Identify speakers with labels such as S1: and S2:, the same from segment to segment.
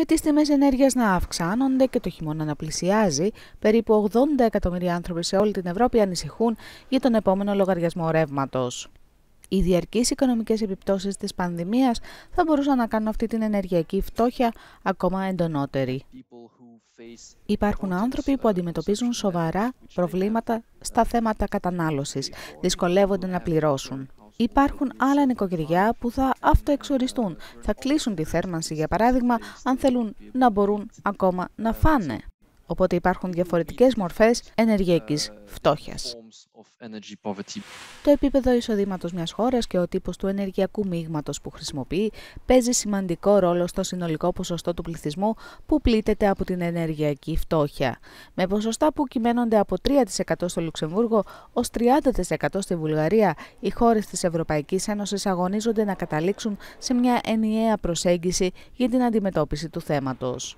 S1: με τις τιμές ενέργειας να αυξάνονται και το χειμώνα να πλησιάζει, περίπου 80 εκατομμύρια άνθρωποι σε όλη την Ευρώπη ανησυχούν για τον επόμενο λογαριασμό ρεύματος. Οι διαρκείς οικονομικές επιπτώσεις της πανδημίας θα μπορούσαν να κάνουν αυτή την ενεργειακή φτώχεια ακόμα εντονότερη. Υπάρχουν άνθρωποι που αντιμετωπίζουν σοβαρά προβλήματα στα θέματα κατανάλωσης, δυσκολεύονται να πληρώσουν. Υπάρχουν άλλα νοικοκυριά που θα αυτοεξοριστούν, θα κλείσουν τη θέρμανση για παράδειγμα, αν θέλουν να μπορούν ακόμα να φάνε. Οπότε υπάρχουν διαφορετικές μορφές ενεργειακής φτώχειας. Το επίπεδο εισοδήματος μιας χώρας και ο τύπος του ενεργειακού μείγματος που χρησιμοποιεί παίζει σημαντικό ρόλο στο συνολικό ποσοστό του πληθυσμού που πλήττεται από την ενεργειακή φτώχεια. Με ποσοστά που κυμαίνονται από 3% στο Λουξεμβούργο ως 30% στη Βουλγαρία, οι χώρες της Ευρωπαϊκής Ένωσης αγωνίζονται να καταλήξουν σε μια ενιαία προσέγγιση για την αντιμετώπιση του θέματος.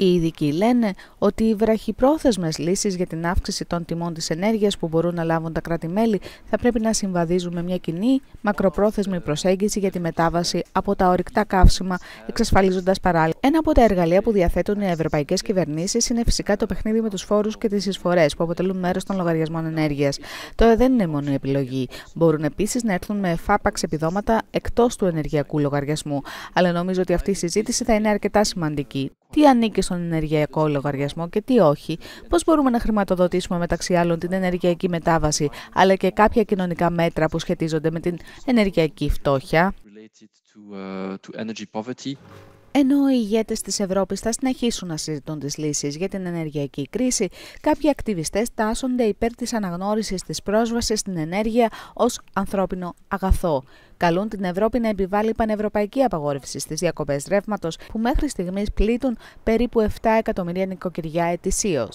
S1: Οι ειδικοί λένε ότι οι βραχυπρόθεσμες λύσεις για την αύξηση των τιμών της ενέργειας που μπορούν να λάβουν τα κράτη-μέλη θα πρέπει να συμβαδίζουν με μια κοινή μακροπρόθεσμη προσέγγιση για τη μετάβαση από τα ορυκτά καύσιμα, εξασφαλίζοντας παράλληλα. Ένα από τα εργαλεία που διαθέτουν οι ευρωπαϊκές κυβερνήσεις είναι φυσικά το παιχνίδι με τους φόρους και τις εισφορές που αποτελούν μέρος των λογαριασμών ενέργειας. Τώρα δεν είναι μόνο η επιλογή. Μπορούν επίσης να έρθουν με εφάπαξ επιδόματα εκτός του ενεργειακού λογαριασμού. Αλλά νομίζω ότι αυτή η συζήτηση θα είναι αρκετά σημαντική τι ανήκει στον ενεργειακό λογαριασμό και τι όχι, πώς μπορούμε να χρηματοδοτήσουμε μεταξύ άλλων την ενεργειακή μετάβαση, αλλά και κάποια κοινωνικά μέτρα που σχετίζονται με την ενεργειακή φτώχεια. Ενώ οι ηγέτες της Ευρώπης θα συνεχίσουν να συζητούν τις λύσεις για την ενεργειακή κρίση, κάποιοι ακτιβιστές τάσσονται υπέρ της αναγνώρισης της πρόσβασης στην ενέργεια ως ανθρώπινο αγαθό. Καλούν την Ευρώπη να επιβάλλει πανευρωπαϊκή απαγόρευση στις διακοπές ρεύματος που μέχρι στιγμής πλήττουν περίπου 7 εκατομμύρια νοικοκυριά ετησίως.